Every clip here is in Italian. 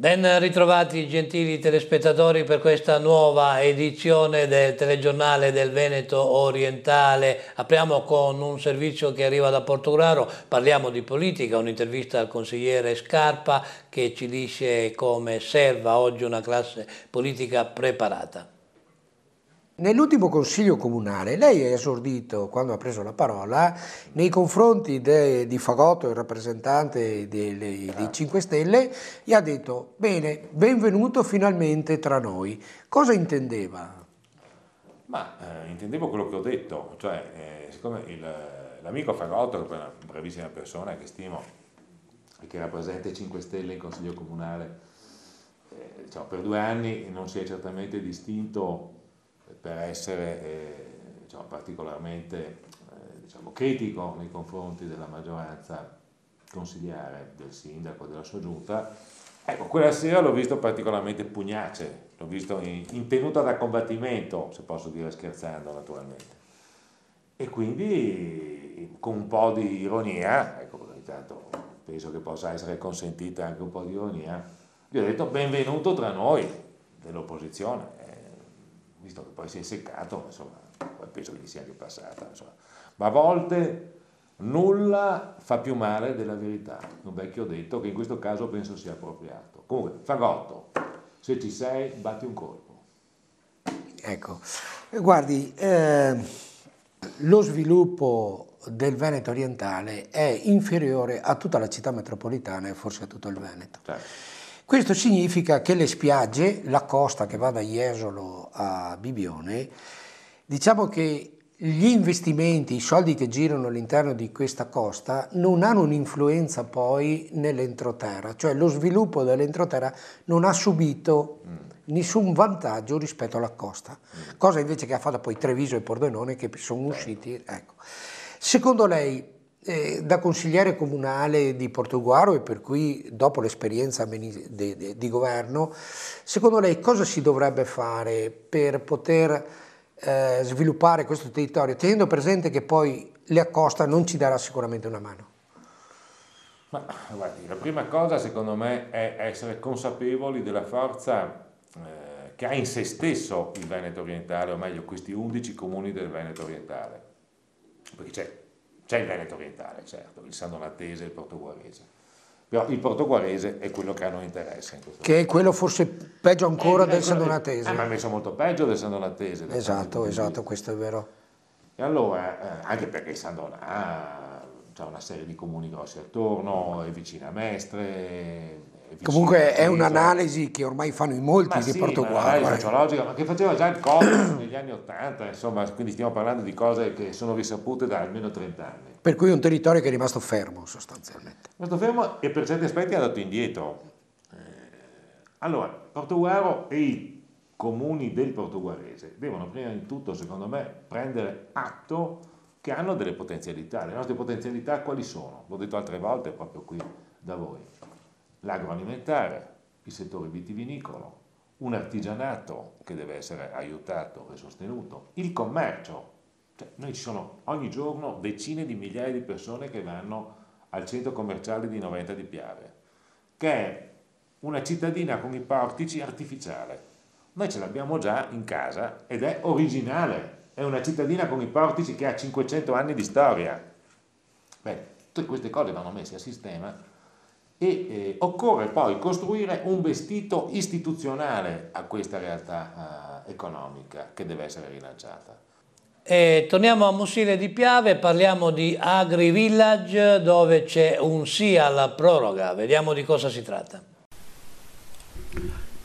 Ben ritrovati gentili telespettatori per questa nuova edizione del telegiornale del Veneto Orientale. Apriamo con un servizio che arriva da Portogruaro, parliamo di politica, un'intervista al consigliere Scarpa che ci dice come serva oggi una classe politica preparata. Nell'ultimo Consiglio comunale lei è esordito, quando ha preso la parola, nei confronti de, di Fagotto, il rappresentante dei, 5 certo. Stelle, gli ha detto, bene, benvenuto finalmente tra noi. Cosa intendeva? Ma eh, intendevo quello che ho detto, cioè eh, siccome l'amico Fagotto, che è una bravissima persona che stimo e che rappresenta i 5 Stelle in Consiglio Comunale, eh, diciamo, per due anni non si è certamente distinto per essere eh, diciamo, particolarmente eh, diciamo, critico nei confronti della maggioranza consigliare, del sindaco, della sua giunta, ecco, quella sera l'ho visto particolarmente pugnace, l'ho visto in, in tenuta da combattimento, se posso dire scherzando naturalmente. E quindi con un po' di ironia, ecco, ogni penso che possa essere consentita anche un po' di ironia, gli ho detto benvenuto tra noi dell'opposizione, visto che poi si è seccato, insomma, penso che gli sia anche passata. Insomma. Ma a volte nulla fa più male della verità, un vecchio detto che in questo caso penso sia appropriato. Comunque, Fagotto, se ci sei, batti un colpo. Ecco, guardi, eh, lo sviluppo del Veneto orientale è inferiore a tutta la città metropolitana e forse a tutto il Veneto. Certo. Questo significa che le spiagge, la costa che va da Jesolo a Bibione, diciamo che gli investimenti, i soldi che girano all'interno di questa costa non hanno un'influenza poi nell'entroterra, cioè lo sviluppo dell'entroterra non ha subito mm. nessun vantaggio rispetto alla costa, mm. cosa invece che ha fatto poi Treviso e Pordenone che sono certo. usciti. Ecco. Secondo lei eh, da consigliere comunale di Portoguaro e per cui dopo l'esperienza di, governo, secondo lei cosa si dovrebbe fare per poter eh, sviluppare questo territorio, tenendo presente che poi le Accosta non ci darà sicuramente una mano? Ma, guardi, la prima cosa secondo me è essere consapevoli della forza eh, che ha in se stesso il Veneto orientale, o meglio questi 11 comuni del Veneto orientale, perché c'è c'è il Veneto orientale, certo, il San Donatese e il Portoguarese. Però il Portoguarese è quello che hanno interesse. In che momento. è quello forse peggio ancora eh, del eh, San Donatese. Eh, ma è messo molto peggio del Sandonattese. Esatto, esatto, questo è vero. E allora, eh, anche perché il San Donatese ha una serie di comuni grossi attorno, è vicino a Mestre, Comunque è un'analisi che ormai fanno in molti ma di sì, Portogallo. Ma eh. sociologica, ma che faceva già il Codex negli anni Ottanta, insomma, quindi stiamo parlando di cose che sono risapute da almeno 30 anni. Per cui è un territorio che è rimasto fermo sostanzialmente. È rimasto fermo e per certi aspetti è andato indietro. Eh, allora, Portogallo e i comuni del portoghese devono prima di tutto, secondo me, prendere atto che hanno delle potenzialità. Le nostre potenzialità quali sono? L'ho detto altre volte proprio qui da voi l'agroalimentare, il settore vitivinicolo, un artigianato che deve essere aiutato e sostenuto, il commercio. Cioè, noi ci sono ogni giorno decine di migliaia di persone che vanno al centro commerciale di 90 di Piave, che è una cittadina con i portici artificiale. Noi ce l'abbiamo già in casa ed è originale. È una cittadina con i portici che ha 500 anni di storia. Beh, tutte queste cose vanno messe a sistema e eh, occorre poi costruire un vestito istituzionale a questa realtà eh, economica che deve essere rilanciata. E torniamo a Musile di Piave, parliamo di Agri Village dove c'è un sì alla proroga, vediamo di cosa si tratta.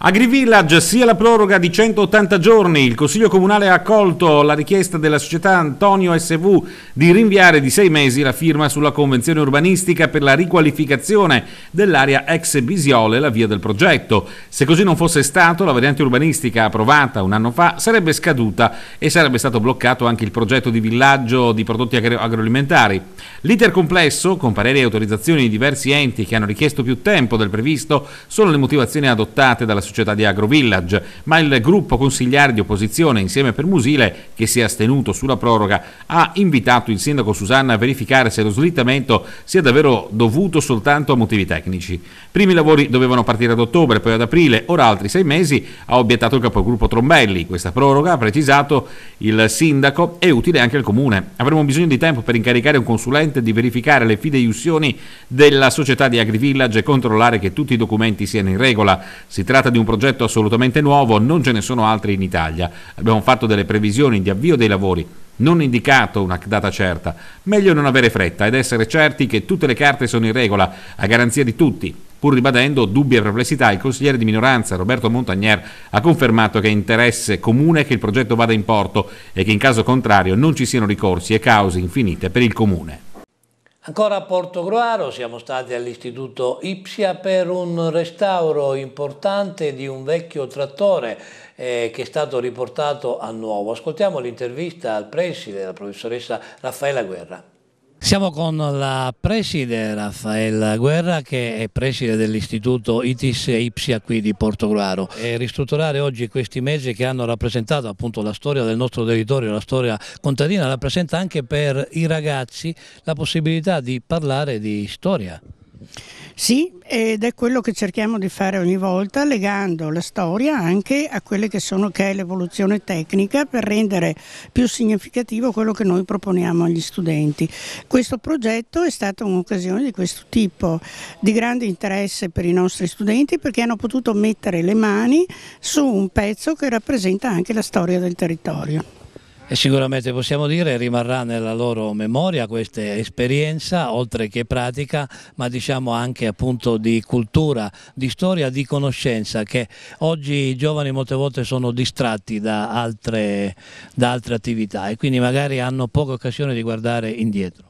AgriVillage sia la proroga di 180 giorni. Il Consiglio Comunale ha accolto la richiesta della società Antonio SV di rinviare di sei mesi la firma sulla convenzione urbanistica per la riqualificazione dell'area ex Bisiole, la via del progetto. Se così non fosse stato, la variante urbanistica approvata un anno fa sarebbe scaduta e sarebbe stato bloccato anche il progetto di villaggio di prodotti agro- agroalimentari. L'iter complesso, con pareri e autorizzazioni di diversi enti che hanno richiesto più tempo del previsto, sono le motivazioni adottate dalla società società di Agrovillage, ma il gruppo consigliare di opposizione insieme per Musile, che si è astenuto sulla proroga, ha invitato il sindaco Susanna a verificare se lo slittamento sia davvero dovuto soltanto a motivi tecnici. Primi lavori dovevano partire ad ottobre, poi ad aprile, ora altri sei mesi, ha obiettato il capogruppo Trombelli. Questa proroga, ha precisato il sindaco, è utile anche al comune. Avremo bisogno di tempo per incaricare un consulente di verificare le fideiussioni della società di Agrivillage e controllare che tutti i documenti siano in regola. Si tratta di un un progetto assolutamente nuovo, non ce ne sono altri in Italia. Abbiamo fatto delle previsioni di avvio dei lavori, non indicato una data certa. Meglio non avere fretta ed essere certi che tutte le carte sono in regola, a garanzia di tutti. Pur ribadendo dubbi e perplessità, il consigliere di minoranza Roberto Montagnier ha confermato che è interesse comune che il progetto vada in porto e che in caso contrario non ci siano ricorsi e cause infinite per il comune. Ancora a Porto Groaro siamo stati all'Istituto Ipsia per un restauro importante di un vecchio trattore eh, che è stato riportato a nuovo. Ascoltiamo l'intervista al preside, la professoressa Raffaella Guerra. Siamo con la preside Raffaella Guerra che è preside dell'istituto ITIS e IPSIA qui di Portogruaro e ristrutturare oggi questi mezzi che hanno rappresentato appunto la storia del nostro territorio, la storia contadina, rappresenta anche per i ragazzi la possibilità di parlare di storia. Sì, ed è quello che cerchiamo di fare ogni volta legando la storia anche a quelle che, sono, che è l'evoluzione tecnica per rendere più significativo quello che noi proponiamo agli studenti. Questo progetto è stata un'occasione di questo tipo, di grande interesse per i nostri studenti perché hanno potuto mettere le mani su un pezzo che rappresenta anche la storia del territorio. E sicuramente possiamo dire che rimarrà nella loro memoria questa esperienza, oltre che pratica, ma diciamo anche appunto di cultura, di storia, di conoscenza, che oggi i giovani molte volte sono distratti da altre, da altre attività e quindi magari hanno poca occasione di guardare indietro.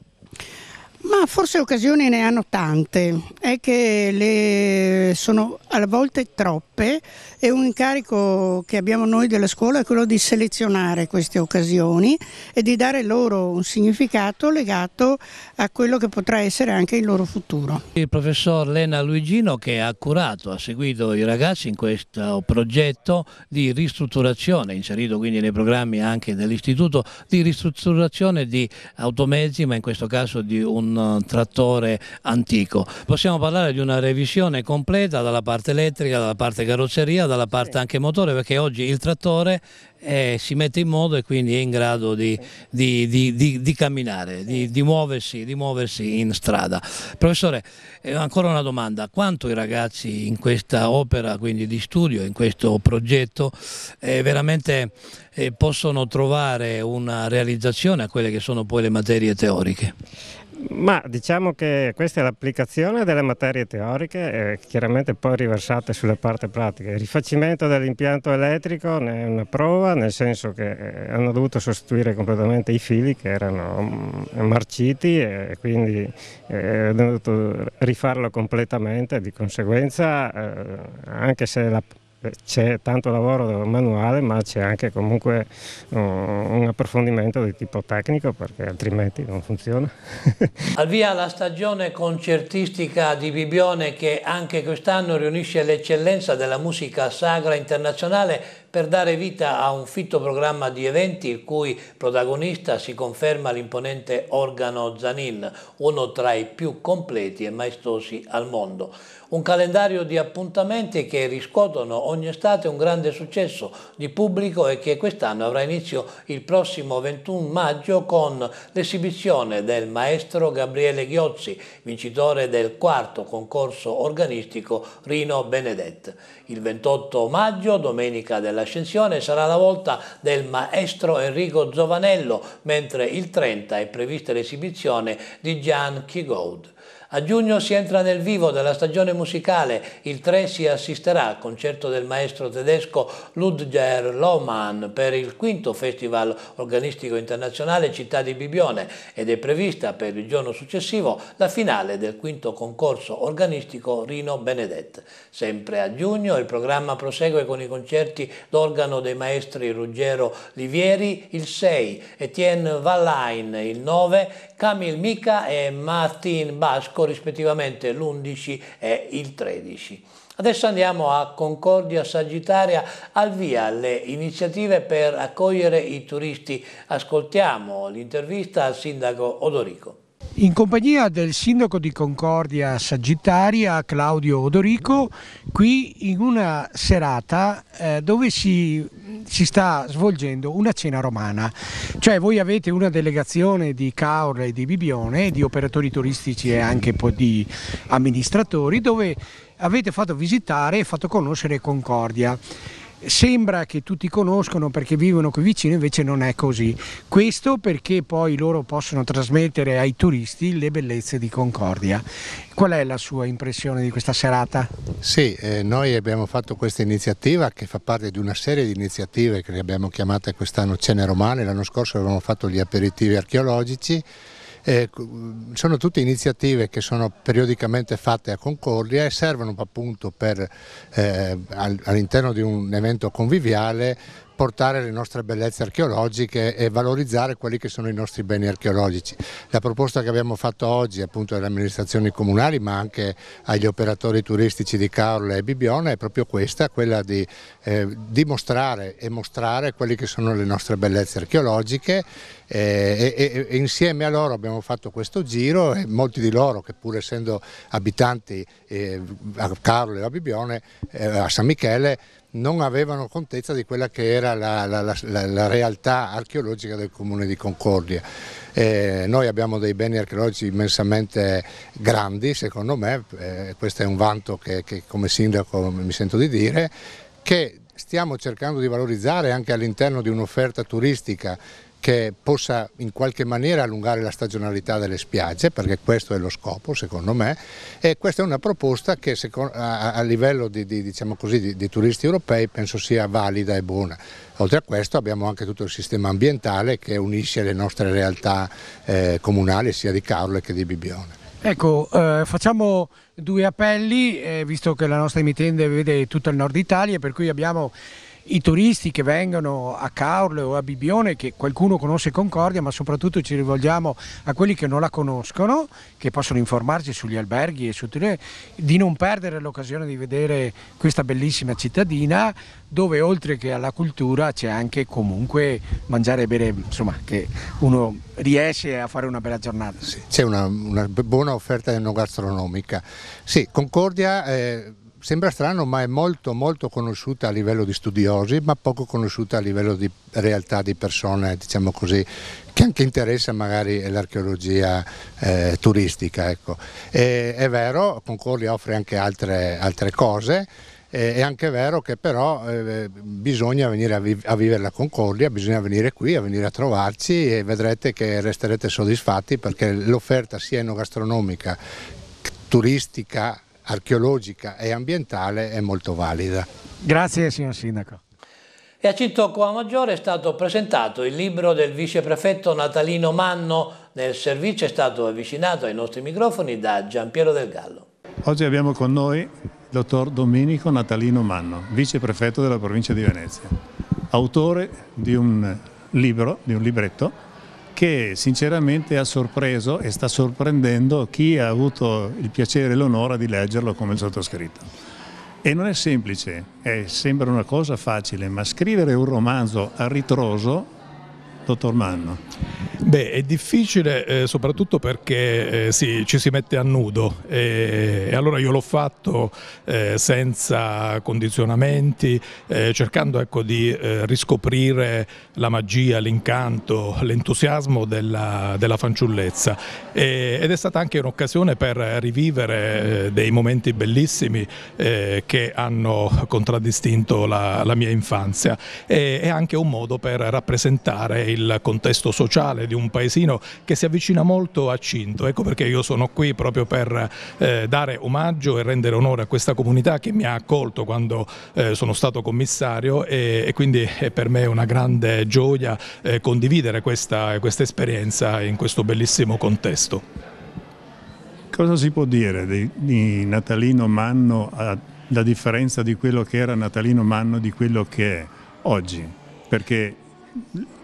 Ma forse occasioni ne hanno tante, è che le sono a volte troppe e un incarico che abbiamo noi della scuola è quello di selezionare queste occasioni e di dare loro un significato legato a quello che potrà essere anche il loro futuro. Il professor Lena Luigino che ha curato, ha seguito i ragazzi in questo progetto di ristrutturazione, inserito quindi nei programmi anche dell'istituto, di ristrutturazione di automezzi ma in questo caso di un eh, trattore antico. Possiamo parlare di una revisione completa dalla parte elettrica, dalla parte carrozzeria, dalla parte anche motore perché oggi il trattore eh, si mette in modo e quindi è in grado di, di, di, di camminare, muoversi, di, muoversi, in strada. Professore, eh, ancora una domanda, quanto i ragazzi in questa opera, quindi di studio, in questo progetto, eh, veramente eh, possono trovare una realizzazione a quelle che sono poi le materie teoriche? Ma diciamo che questa è l'applicazione delle materie teoriche eh, chiaramente poi riversate sulle parti pratiche. Il rifacimento dell'impianto elettrico ne è una prova, nel senso che eh, hanno dovuto sostituire completamente i fili che erano mm, marciti e quindi eh, hanno dovuto rifarlo completamente, di conseguenza eh, anche se la eh, c'è tanto lavoro manuale ma c'è anche comunque eh, un approfondimento di tipo tecnico perché altrimenti non funziona. Al via la stagione concertistica di Bibione che anche quest'anno riunisce l'eccellenza della musica sagra internazionale per dare vita a un fitto programma di eventi il cui protagonista si conferma l'imponente organo Zanin, uno tra i più completi e maestosi al mondo. Un calendario di appuntamenti che riscuotono ogni estate un grande successo di pubblico e che quest'anno avrà inizio il prossimo 21 maggio con l'esibizione del maestro Gabriele Ghiozzi, vincitore del quarto concorso organistico Rino Benedet. Il 28 maggio, domenica della l'ascensione sarà la volta del maestro Enrico Zovanello, mentre il 30 è prevista l'esibizione di Gian Kigoud. A giugno si entra nel vivo della stagione musicale, il 3 si assisterà al concerto del maestro tedesco Ludger Lohmann per il quinto Festival Organistico Internazionale Città di Bibione ed è prevista per il giorno successivo la finale del quinto concorso organistico Rino Benedet. Sempre a giugno il programma prosegue con i concerti d'organo dei maestri Ruggero Livieri il 6, Etienne Vallain il 9, Camille Mica e Martin Basco rispettivamente l'11 e il 13. Adesso andiamo a Concordia Sagittaria, al via le iniziative per accogliere i turisti. Ascoltiamo l'intervista al sindaco Odorico. In compagnia del sindaco di Concordia Sagittaria Claudio Odorico, qui in una serata eh, dove si, si, sta svolgendo una cena romana, cioè voi avete una delegazione di Caorla e di Bibione, di operatori turistici e anche poi di amministratori, dove avete fatto visitare e fatto conoscere Concordia sembra che tutti conoscono perché vivono qui vicino, invece non è così. Questo perché poi loro possono trasmettere ai turisti le bellezze di Concordia. Qual è la sua impressione di questa serata? Sì, eh, noi abbiamo fatto questa iniziativa che fa parte di una serie di iniziative che abbiamo chiamate quest'anno Cene Romane, l'anno scorso avevamo fatto gli aperitivi archeologici eh, sono tutte iniziative che sono periodicamente fatte a Concordia e servono appunto per eh, all'interno di un evento conviviale portare le nostre bellezze archeologiche e valorizzare quelli che sono i nostri beni archeologici. La proposta che abbiamo fatto oggi appunto alle amministrazioni comunali ma anche agli operatori turistici di Carle e Bibiona è proprio questa, quella di eh, dimostrare e mostrare quelle che sono le nostre bellezze archeologiche eh, e, e, insieme a loro abbiamo fatto questo giro e molti di loro che pur essendo abitanti eh, a Carle o a Bibione, eh, a San Michele, non avevano contezza di quella che era la, la, la, la realtà archeologica del comune di Concordia. Eh, noi abbiamo dei beni archeologici immensamente grandi, secondo me, eh, questo è un vanto che, che come sindaco mi sento di dire, che stiamo cercando di valorizzare anche all'interno di un'offerta turistica che possa in qualche maniera allungare la stagionalità delle spiagge, perché questo è lo scopo secondo me, e questa è una proposta che a livello di, di, diciamo così, di, di turisti europei penso sia valida e buona. Oltre a questo abbiamo anche tutto il sistema ambientale che unisce le nostre realtà eh, comunali sia di Carlo che di Bibione. Ecco, eh, facciamo due appelli, eh, visto che la nostra emittente vede tutto il nord Italia, per cui abbiamo i turisti che vengono a Caorle o a Bibione, che qualcuno conosce Concordia, ma soprattutto ci rivolgiamo a quelli che non la conoscono, che possono informarci sugli alberghi e su tutte, di non perdere l'occasione di vedere questa bellissima cittadina dove oltre che alla cultura c'è anche comunque mangiare e bere, insomma, che uno riesce a fare una bella giornata. Sì, c'è una, una, buona offerta enogastronomica. Sì, Concordia... Eh sembra strano, ma è molto molto conosciuta a livello di studiosi, ma poco conosciuta a livello di realtà di persone, diciamo così, che anche interessa magari l'archeologia eh, turistica. Ecco. E, è vero, Concordia offre anche altre, altre cose, è anche vero che però eh, bisogna venire a, vi a, vivere la Concordia, bisogna venire qui, a venire a trovarci e vedrete che resterete soddisfatti perché l'offerta sia enogastronomica, turistica, archeologica e ambientale è molto valida. Grazie signor Sindaco. E a Cintoccoa Maggiore è stato presentato il libro del viceprefetto Natalino Manno. Nel servizio è stato avvicinato ai nostri microfoni da Giampiero Del Gallo. Oggi abbiamo con noi il dottor Domenico Natalino Manno, viceprefetto della provincia di Venezia, autore di un libro, di un libretto che sinceramente ha sorpreso e sta sorprendendo chi ha avuto il piacere e l'onore di leggerlo come il sottoscritto. E non è semplice, è, sembra una cosa facile, ma scrivere un romanzo a ritroso dottor Manno? Beh, è difficile eh, soprattutto perché eh, sì, ci si mette a nudo e, e allora io l'ho fatto eh, senza condizionamenti, eh, cercando ecco, di eh, riscoprire la magia, l'incanto, l'entusiasmo della, della fanciullezza e, ed è stata anche un'occasione per rivivere eh, dei momenti bellissimi che hanno contraddistinto la, la mia infanzia e è anche un modo per rappresentare il il contesto sociale di un paesino che si avvicina molto a Cinto, ecco perché io sono qui proprio per eh, dare omaggio e rendere onore a questa comunità che mi ha accolto quando eh, sono stato commissario e, e, quindi è per me una grande gioia eh, condividere questa, questa esperienza in questo bellissimo contesto. Cosa si può dire di, di Natalino Manno, a, la differenza di quello che era Natalino Manno di quello che è oggi? Perché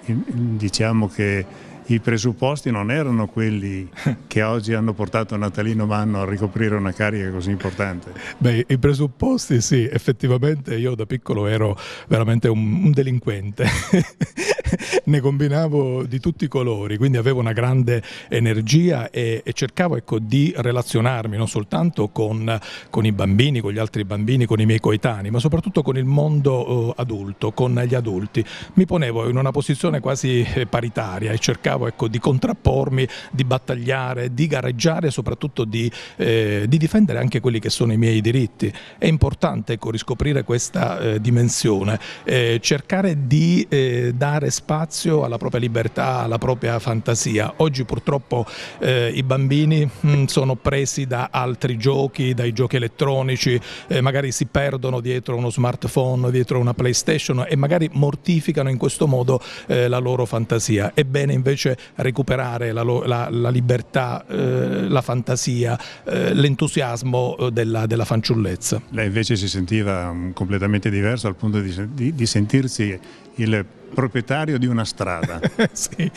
diciamo che i presupposti non erano quelli che oggi hanno portato Natalino Manno a ricoprire una carica così importante. Beh, i presupposti sì, effettivamente io da piccolo ero veramente un, un delinquente. ne combinavo di tutti i colori, quindi avevo una grande energia e, e cercavo ecco, di relazionarmi non soltanto con, con, i bambini, con gli altri bambini, con i miei coetanei, ma soprattutto con il mondo eh, adulto, con gli adulti. Mi ponevo in una posizione quasi eh, paritaria e cercavo ecco, di contrappormi, di battagliare, di gareggiare e soprattutto di, eh, di, difendere anche quelli che sono i miei diritti. È importante ecco, riscoprire questa eh, dimensione, eh, cercare di eh, dare spazio spazio alla propria libertà, alla propria fantasia. Oggi purtroppo eh, i bambini mh, mm, sono presi da altri giochi, dai giochi elettronici, eh, magari si perdono dietro uno smartphone, dietro una PlayStation e magari mortificano in questo modo eh, la loro fantasia. È bene invece recuperare la, la, la libertà, eh, la fantasia, eh, l'entusiasmo eh, della, della, fanciullezza. Lei invece si sentiva mm, completamente diversa al punto di, di, di sentirsi il proprietario di una strada. sì,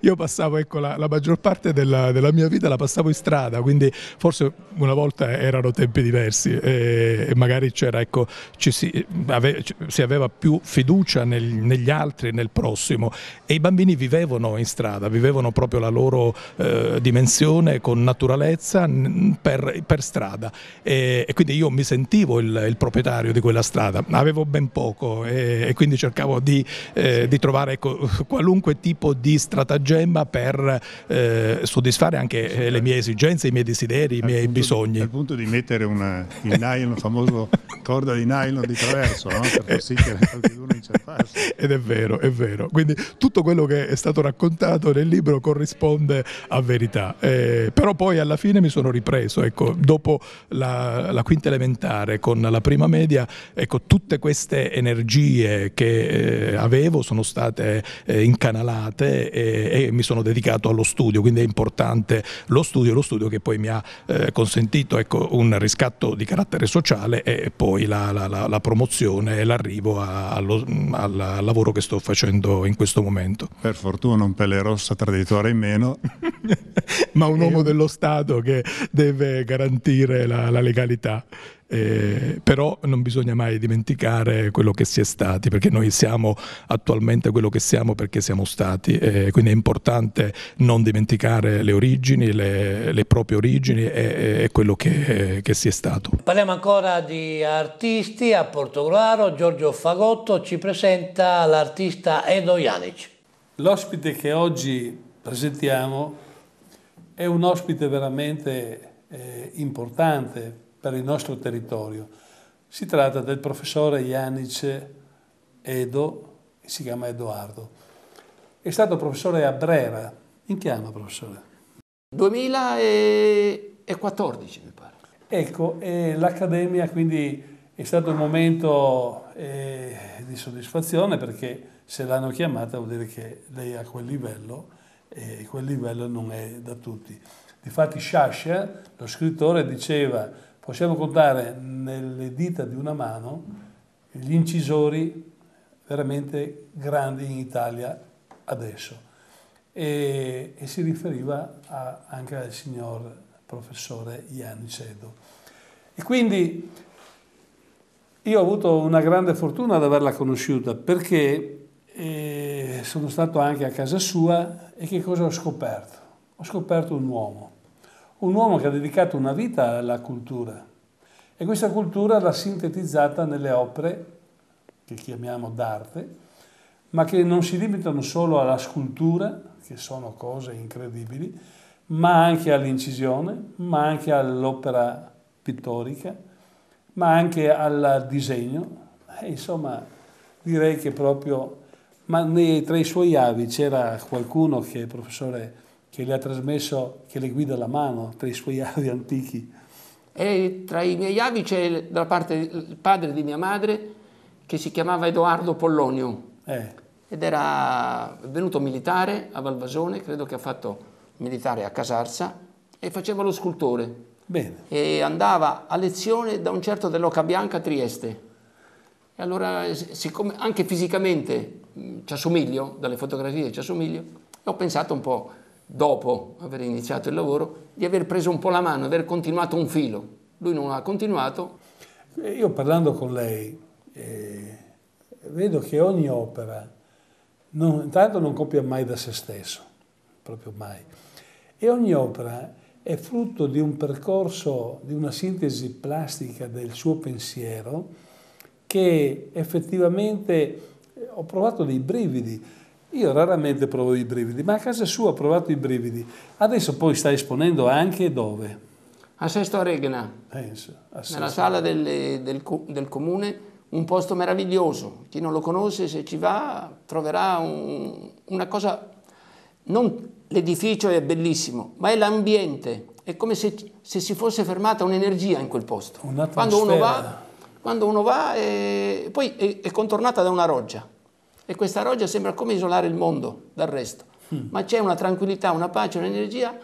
io passavo, ecco, la, la maggior parte della, della, mia vita la passavo in strada, quindi forse una volta erano tempi diversi e, e magari c'era, ecco, ci si, ave, si, aveva più fiducia nel, negli altri, e nel prossimo e i bambini vivevano in strada, vivevano proprio la loro eh, dimensione con naturalezza per, per strada e, e, quindi io mi sentivo il, il, proprietario di quella strada, avevo ben poco e, e quindi cercavo di... Eh, eh, di trovare ecco, qualunque tipo di stratagemma per eh, soddisfare anche eh, le mie esigenze, i miei desideri, i miei bisogni. Di, al punto di mettere una, il nylon, il famoso corda di nylon di traverso, no? per far sì che qualcuno inceppasse. Ed è vero, è vero. Quindi tutto quello che è stato raccontato nel libro corrisponde a verità. Eh, però poi alla fine mi sono ripreso, ecco, dopo la, la quinta elementare con la prima media, ecco, tutte queste energie che eh, avevo, avevo sono state eh, incanalate e, e, mi sono dedicato allo studio, quindi è importante lo studio, lo studio che poi mi ha eh, consentito ecco, un riscatto di carattere sociale e poi la, la, la, la promozione e l'arrivo allo, al lavoro che sto facendo in questo momento. Per fortuna un pelle rossa traditore in meno. Ma un uomo dello Stato che deve garantire la legalità eh, però non bisogna mai dimenticare quello che si è stati, perché noi siamo attualmente quello che siamo perché siamo stati, eh, quindi è importante non dimenticare le origini, le, le proprie origini e, e quello che, che, si è stato. Parliamo ancora di artisti a Portogruaro, Giorgio Fagotto ci presenta l'artista Edo Janic. L'ospite che oggi presentiamo è un ospite veramente eh, importante per il nostro territorio. Si tratta del professore Janice Edo, si chiama Edoardo. È stato professore a Brera. In che anno, professore? 2014, mi pare. Ecco, l'accademia quindi è stato un momento eh, di soddisfazione perché se l'hanno chiamata vuol dire che lei è a quel livello e quel livello non è da tutti. Difatti Sciascia, lo scrittore, diceva possiamo contare nelle dita di una mano gli incisori veramente grandi in Italia adesso. E, e si riferiva a, anche al signor professore Ianni Cedo. E quindi io ho avuto una grande fortuna ad averla conosciuta perché eh, sono stato anche a casa sua e che cosa ho scoperto? Ho scoperto un uomo, un uomo che ha dedicato una vita alla cultura e questa cultura l'ha sintetizzata nelle opere che chiamiamo d'arte, ma che non si limitano solo alla scultura, che sono cose incredibili, ma anche all'incisione, ma anche all'opera pittorica, ma anche al disegno. E eh, insomma, direi che proprio, ma nei, tra i suoi avi c'era qualcuno che è professore che le ha trasmesso, che le guida la mano tra i suoi avi antichi. E tra i miei avi c'è da parte il padre di mia madre che si chiamava Edoardo Pollonio eh. ed era venuto militare a Valvasone, credo che ha fatto militare a Casarsa e faceva lo scultore. Bene. E andava a lezione da un certo dell'Oca Bianca a Trieste. E allora, siccome anche fisicamente ci assomiglio, dalle fotografie ci assomiglio, ho pensato un po' dopo aver iniziato il lavoro, di aver preso un po' la mano, di aver continuato un filo. Lui non ha continuato. Eh, io parlando con lei eh, vedo che ogni opera non, tanto non copia mai da se stesso, proprio mai, e ogni opera è frutto di un percorso, di una sintesi plastica del suo pensiero che effettivamente eh, ho provato dei brividi io raramente provo i brividi, ma a casa sua ho provato i brividi. Adesso poi sta esponendo anche dove? A Sesto Regna, Penso, a Sesto. nella sala del, del, del, comune, un posto meraviglioso. Chi non lo conosce, se ci va, troverà un, una cosa... Non l'edificio è bellissimo, ma è l'ambiente. È come se, se si fosse fermata un'energia in quel posto. Quando uno va, quando uno va è, eh, poi è, è contornata da una roggia e questa roggia sembra come isolare il mondo dal resto, mm. ma c'è una tranquillità, una pace, un'energia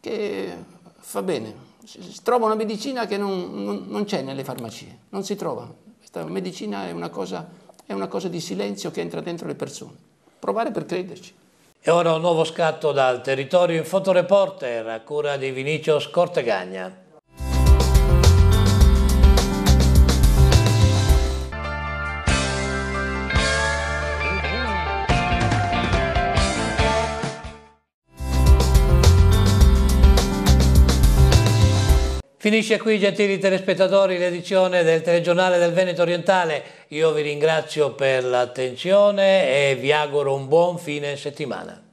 che fa bene. Si trova una medicina che non, non, non c'è nelle farmacie, non si trova. Questa medicina è una, cosa, è una cosa di silenzio che entra dentro le persone. Provare per crederci. E ora un nuovo scatto dal territorio in fotoreporter a cura di Vinicio Scortegagna. Finisce qui, gentili telespettatori, l'edizione del telegiornale del Veneto Orientale. Io vi ringrazio per l'attenzione e vi auguro un buon fine settimana.